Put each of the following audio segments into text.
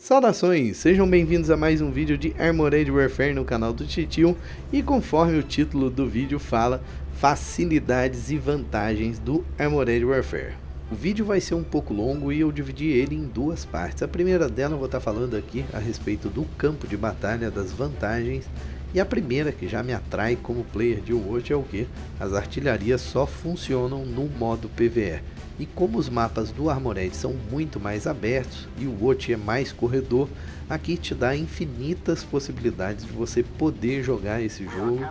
Saudações, sejam bem-vindos a mais um vídeo de Armored Warfare no canal do Titio e conforme o título do vídeo fala, facilidades e vantagens do Armored Warfare. O vídeo vai ser um pouco longo e eu dividi ele em duas partes. A primeira dela eu vou estar tá falando aqui a respeito do campo de batalha, das vantagens e a primeira que já me atrai como player de hoje é o que? As artilharias só funcionam no modo PVE. E como os mapas do Armored são muito mais abertos e o Watch é mais corredor, aqui te dá infinitas possibilidades de você poder jogar esse jogo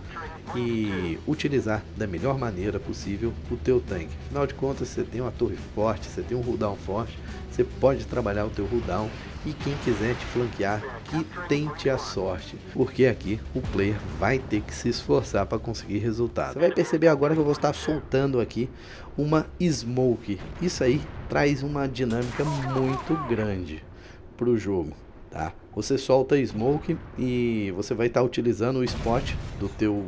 e utilizar da melhor maneira possível o teu tanque. Afinal de contas, você tem uma torre forte, você tem um cooldown forte, você pode trabalhar o teu cooldown e quem quiser te flanquear que tente a sorte, porque aqui o player vai ter que se esforçar para conseguir resultado. Você vai perceber agora que eu vou estar soltando aqui uma smoke. Isso aí traz uma dinâmica muito grande para o jogo. Tá? Você solta a smoke e você vai estar utilizando o spot do teu,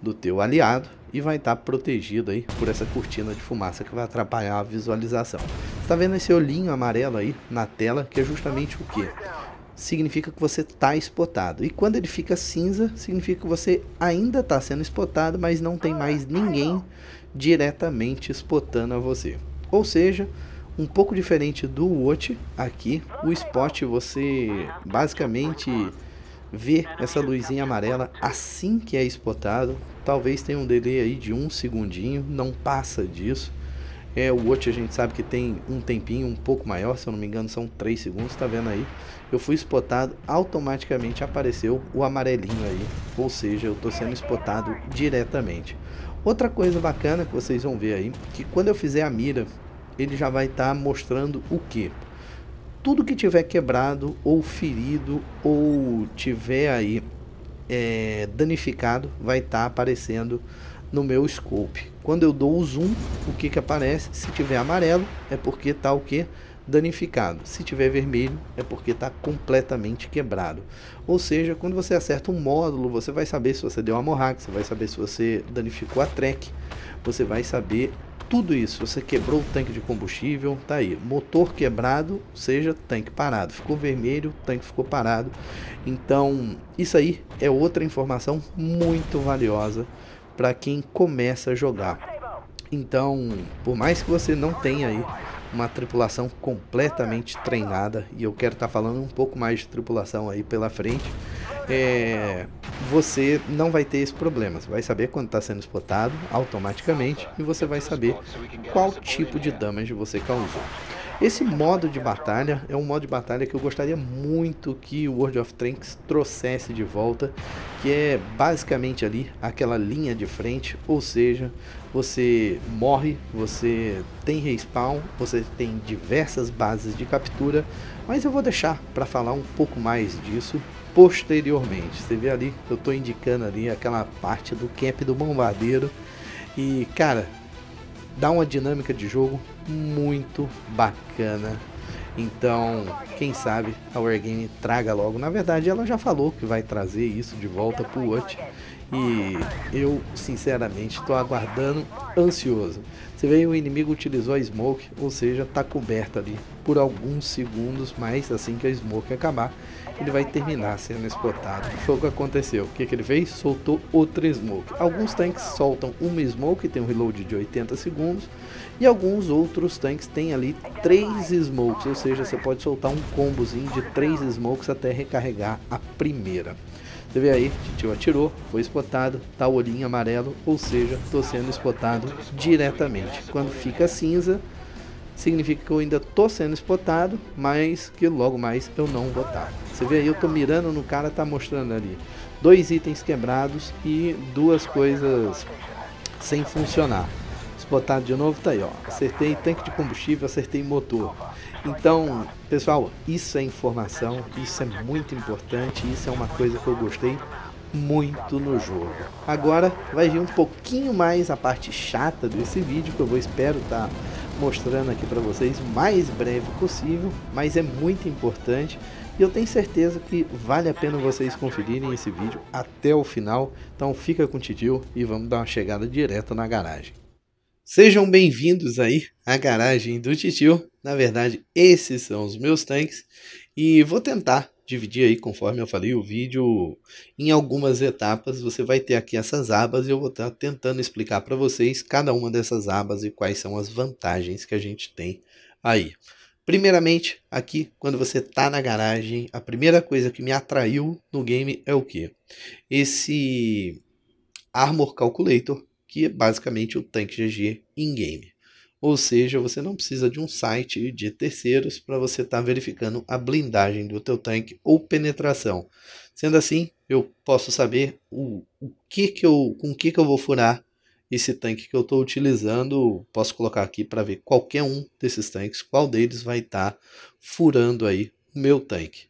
do teu aliado e vai estar protegido aí por essa cortina de fumaça que vai atrapalhar a visualização. Está vendo esse olhinho amarelo aí na tela que é justamente o que? significa que você está espotado. E quando ele fica cinza, significa que você ainda está sendo espotado, mas não tem mais ah, ninguém diretamente espotando a você. Ou seja, um pouco diferente do Watch aqui, o spot você basicamente vê essa luzinha amarela assim que é espotado. Talvez tenha um delay aí de um segundinho, não passa disso. É, o Watch a gente sabe que tem um tempinho um pouco maior, se eu não me engano são 3 segundos, tá vendo aí? Eu fui spotado, automaticamente apareceu o amarelinho aí, ou seja, eu tô sendo spotado diretamente. Outra coisa bacana que vocês vão ver aí, que quando eu fizer a mira, ele já vai estar tá mostrando o que? Tudo que tiver quebrado ou ferido ou tiver aí é, danificado vai estar tá aparecendo no meu scope. Quando eu dou o zoom, o que que aparece? Se tiver amarelo, é porque tá o que? Danificado. Se tiver vermelho, é porque tá completamente quebrado. Ou seja, quando você acerta um módulo, você vai saber se você deu uma morraca, você vai saber se você danificou a track, você vai saber tudo isso. Você quebrou o tanque de combustível, tá aí. Motor quebrado, ou seja, tanque parado. Ficou vermelho, tanque ficou parado. Então, isso aí é outra informação muito valiosa para quem começa a jogar. Então, por mais que você não tenha aí uma tripulação completamente treinada, e eu quero estar tá falando um pouco mais de tripulação aí pela frente, é, você não vai ter esse problema. Você vai saber quando está sendo explotado automaticamente e você vai saber qual tipo de damage você causou. Esse modo de batalha é um modo de batalha que eu gostaria muito que o World of Tanks trouxesse de volta, que é basicamente ali aquela linha de frente, ou seja, você morre, você tem respawn, você tem diversas bases de captura, mas eu vou deixar para falar um pouco mais disso posteriormente. Você vê ali, eu estou indicando ali aquela parte do camp do bombardeiro e cara, dá uma dinâmica de jogo muito bacana. Então, quem sabe a Wargame traga logo. Na verdade, ela já falou que vai trazer isso de volta pro Watch. E eu, sinceramente, estou aguardando ansioso. Você vê, o inimigo utilizou a smoke, ou seja, está coberto ali por alguns segundos, mas assim que a smoke acabar, ele vai terminar sendo explotado. Foi o que aconteceu. O que, que ele fez? Soltou outra smoke. Alguns tanques soltam uma smoke, tem um reload de 80 segundos, e alguns outros tanques têm ali três smokes, ou seja, você pode soltar um combozinho de três smokes até recarregar a primeira. Você vê aí, tio atirou, foi espotado, tá o olhinho amarelo, ou seja, tô sendo espotado diretamente. Quando fica cinza, significa que eu ainda tô sendo espotado, mas que logo mais eu não vou estar. Tá. Você vê aí, eu tô mirando no cara, tá mostrando ali dois itens quebrados e duas coisas sem funcionar. Se botar de novo, tá aí, ó. Acertei tanque de combustível, acertei motor. Então, pessoal, isso é informação, isso é muito importante, isso é uma coisa que eu gostei muito no jogo. Agora vai vir um pouquinho mais a parte chata desse vídeo, que eu vou espero estar tá mostrando aqui para vocês o mais breve possível, mas é muito importante e eu tenho certeza que vale a pena vocês conferirem esse vídeo até o final. Então fica com o Tidil e vamos dar uma chegada direta na garagem. Sejam bem-vindos aí à garagem do Titio. Na verdade, esses são os meus tanques e vou tentar dividir aí, conforme eu falei, o vídeo em algumas etapas. Você vai ter aqui essas abas e eu vou estar tá tentando explicar para vocês cada uma dessas abas e quais são as vantagens que a gente tem aí. Primeiramente, aqui, quando você está na garagem, a primeira coisa que me atraiu no game é o que? Esse Armor Calculator, que é basicamente o tanque GG in-game. Ou seja, você não precisa de um site de terceiros para você estar tá verificando a blindagem do teu tanque ou penetração. Sendo assim, eu posso saber o, o que que eu, com que, que eu vou furar esse tanque que eu estou utilizando. Posso colocar aqui para ver qualquer um desses tanques, qual deles vai estar tá furando aí o meu tanque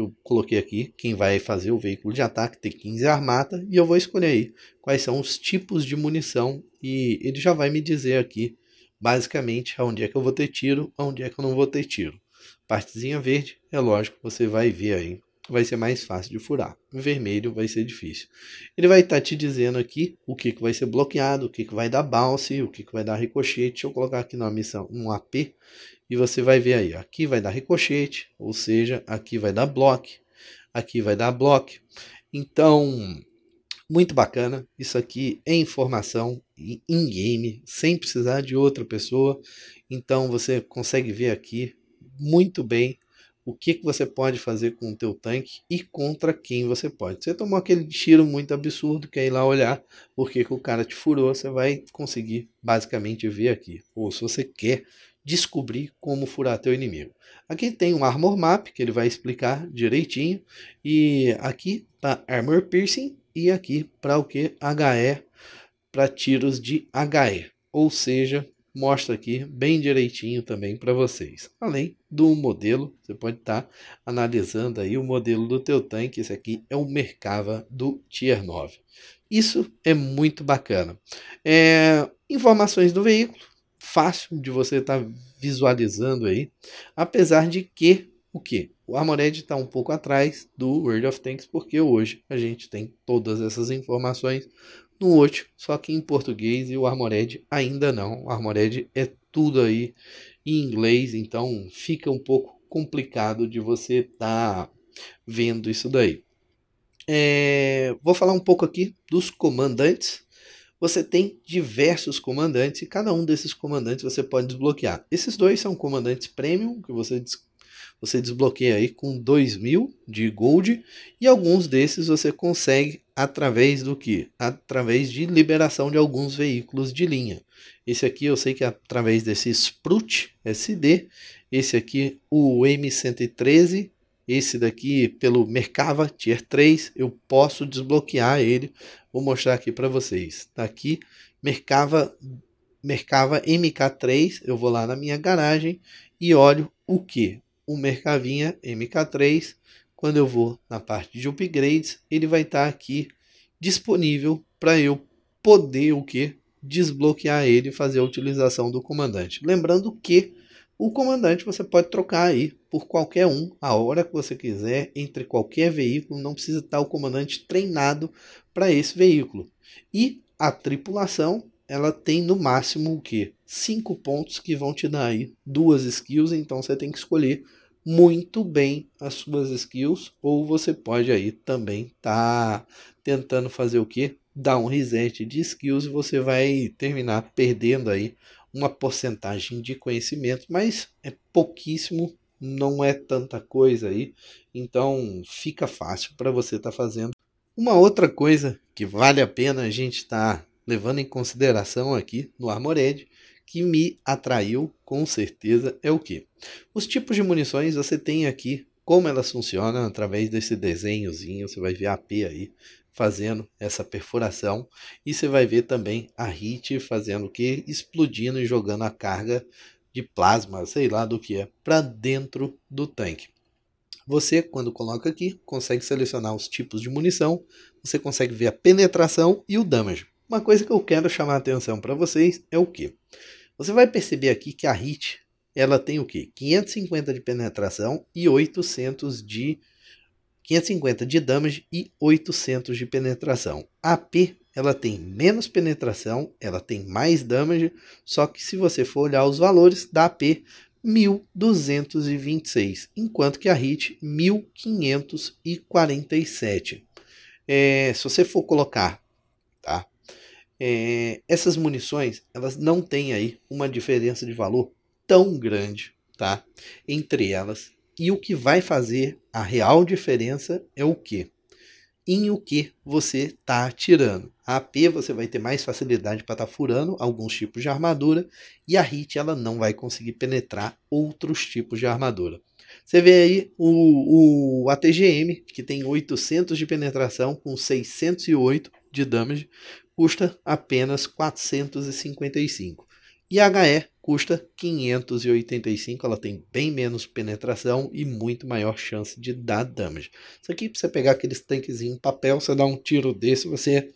eu coloquei aqui quem vai fazer o veículo de ataque, tem 15 armata, e eu vou escolher aí quais são os tipos de munição, e ele já vai me dizer aqui, basicamente, aonde é que eu vou ter tiro, aonde é que eu não vou ter tiro. Partezinha verde, é lógico, você vai ver aí vai ser mais fácil de furar. vermelho vai ser difícil. Ele vai estar tá te dizendo aqui o que, que vai ser bloqueado, o que, que vai dar bounce, o que, que vai dar ricochete. Deixa eu colocar aqui na missão um AP e você vai ver aí. Aqui vai dar ricochete, ou seja, aqui vai dar block, aqui vai dar block. Então, muito bacana. Isso aqui é informação em game, sem precisar de outra pessoa. Então você consegue ver aqui muito bem o que, que você pode fazer com o teu tanque e contra quem você pode. Você tomou aquele tiro muito absurdo, quer ir lá olhar porque que o cara te furou, você vai conseguir basicamente ver aqui. Ou se você quer descobrir como furar teu inimigo. Aqui tem um Armor Map, que ele vai explicar direitinho. E aqui para tá Armor Piercing e aqui para o que? HE, para tiros de HE. Ou seja, mostra aqui bem direitinho também para vocês. Além do modelo, você pode estar tá analisando aí o modelo do teu tanque. Esse aqui é o Mercava do Tier 9. Isso é muito bacana. É, informações do veículo, fácil de você estar tá visualizando aí. Apesar de que o que? O Armored está um pouco atrás do World of Tanks, porque hoje a gente tem todas essas informações no Watch, só que em português e o Armored ainda não. O Armored é tudo aí em inglês, então fica um pouco complicado de você estar tá vendo isso daí. É, vou falar um pouco aqui dos comandantes. Você tem diversos comandantes e cada um desses comandantes você pode desbloquear. Esses dois são comandantes premium que você você desbloqueia aí com 2000 de gold e alguns desses você consegue através do que? Através de liberação de alguns veículos de linha. Esse aqui eu sei que é através desse Sprut SD, esse aqui o M113, esse daqui pelo Mercava Tier 3, eu posso desbloquear ele. Vou mostrar aqui para vocês. Tá aqui Mercava Mercava MK3, eu vou lá na minha garagem e olho o que? o Mercavinha MK3. Quando eu vou na parte de upgrades, ele vai estar tá aqui disponível para eu poder o que desbloquear ele e fazer a utilização do comandante. Lembrando que o comandante você pode trocar aí por qualquer um, a hora que você quiser, entre qualquer veículo, não precisa estar tá o comandante treinado para esse veículo. E a tripulação, ela tem no máximo o que? 5 pontos que vão te dar aí duas skills, então você tem que escolher muito bem as suas skills, ou você pode aí também tá tentando fazer o que? Dar um reset de skills e você vai terminar perdendo aí uma porcentagem de conhecimento, mas é pouquíssimo, não é tanta coisa aí, então fica fácil para você estar tá fazendo. Uma outra coisa que vale a pena a gente estar tá levando em consideração aqui no Armored que me atraiu com certeza é o que? Os tipos de munições você tem aqui, como elas funcionam através desse desenhozinho, você vai ver a AP aí fazendo essa perfuração e você vai ver também a HIT fazendo o que? Explodindo e jogando a carga de plasma, sei lá do que é, para dentro do tanque. Você, quando coloca aqui, consegue selecionar os tipos de munição, você consegue ver a penetração e o damage. Uma coisa que eu quero chamar a atenção para vocês é o que? Você vai perceber aqui que a HIT ela tem o que 550 de penetração e 800 de 550 de damage e 800 de penetração. A P ela tem menos penetração, ela tem mais damage, só que se você for olhar os valores da AP, 1226, enquanto que a HIT 1547. É, se você for colocar tá, é, essas munições elas não têm aí uma diferença de valor tão grande, tá? Entre elas e o que vai fazer a real diferença é o que? Em o que você está atirando. A AP você vai ter mais facilidade para estar tá furando alguns tipos de armadura e a HIT ela não vai conseguir penetrar outros tipos de armadura. Você vê aí o, o ATGM, que tem 800 de penetração com 608 de damage, custa apenas 455 e HE custa 585, ela tem bem menos penetração e muito maior chance de dar damage. Isso aqui, para você pegar aqueles tanques em papel, você dá um tiro desse, você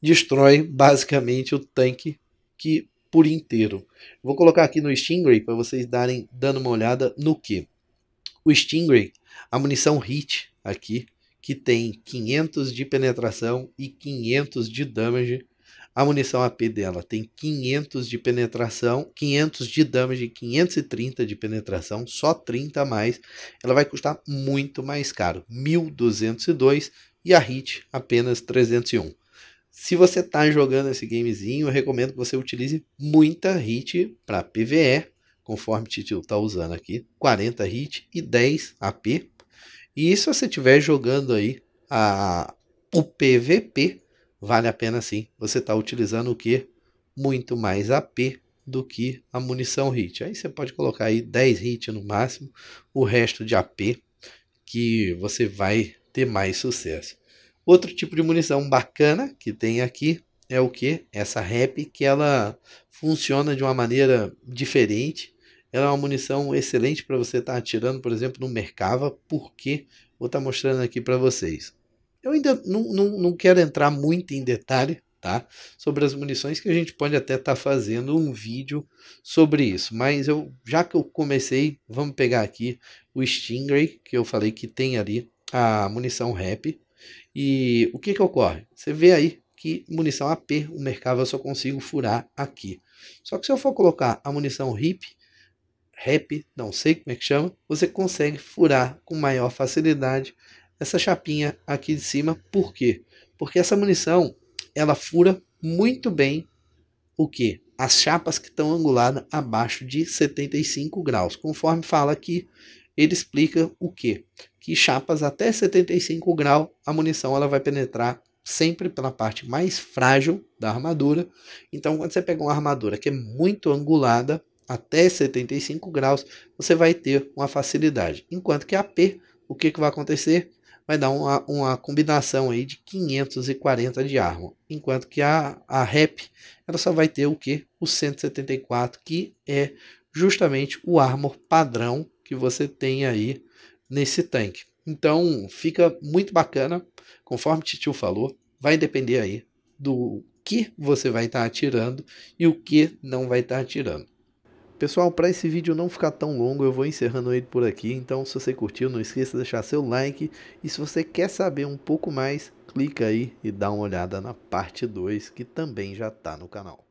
destrói basicamente o tanque que por inteiro. Vou colocar aqui no Stingray para vocês darem dando uma olhada no que. O Stingray, a munição hit aqui, que tem 500 de penetração e 500 de damage. A munição AP dela tem 500 de penetração, 500 de damage, 530 de penetração, só 30 a mais. Ela vai custar muito mais caro, 1202 e a hit apenas 301. Se você está jogando esse gamezinho, eu recomendo que você utilize muita hit para PVE, conforme o Titio está usando aqui, 40 hit e 10 AP e se você estiver jogando aí a, o PVP, vale a pena sim. Você está utilizando o que? Muito mais AP do que a munição hit. Aí você pode colocar aí 10 hit no máximo, o resto de AP que você vai ter mais sucesso. Outro tipo de munição bacana que tem aqui é o que? Essa rap que ela funciona de uma maneira diferente ela é uma munição excelente para você estar tá atirando, por exemplo, no Merkava, porque vou estar tá mostrando aqui para vocês. Eu ainda não, não, não quero entrar muito em detalhe, tá? Sobre as munições que a gente pode até estar tá fazendo um vídeo sobre isso, mas eu já que eu comecei, vamos pegar aqui o Stingray, que eu falei que tem ali a munição rap. E o que que ocorre? Você vê aí que munição AP, o Merkava eu só consigo furar aqui. Só que se eu for colocar a munição RIP, rap, não sei como é que chama, você consegue furar com maior facilidade essa chapinha aqui de cima. Por quê? Porque essa munição, ela fura muito bem o que? As chapas que estão anguladas abaixo de 75 graus. Conforme fala aqui, ele explica o que? Que chapas até 75 graus, a munição ela vai penetrar sempre pela parte mais frágil da armadura. Então, quando você pega uma armadura que é muito angulada, até 75 graus, você vai ter uma facilidade. Enquanto que a P, o que, que vai acontecer? Vai dar uma, uma combinação aí de 540 de arma. Enquanto que a, a REP, ela só vai ter o que? O 174, que é justamente o armor padrão que você tem aí nesse tanque. Então fica muito bacana, conforme o Titio falou, vai depender aí do que você vai estar tá atirando e o que não vai estar tá atirando. Pessoal, para esse vídeo não ficar tão longo, eu vou encerrando ele por aqui. Então, se você curtiu, não esqueça de deixar seu like. E se você quer saber um pouco mais, clica aí e dá uma olhada na parte 2, que também já está no canal.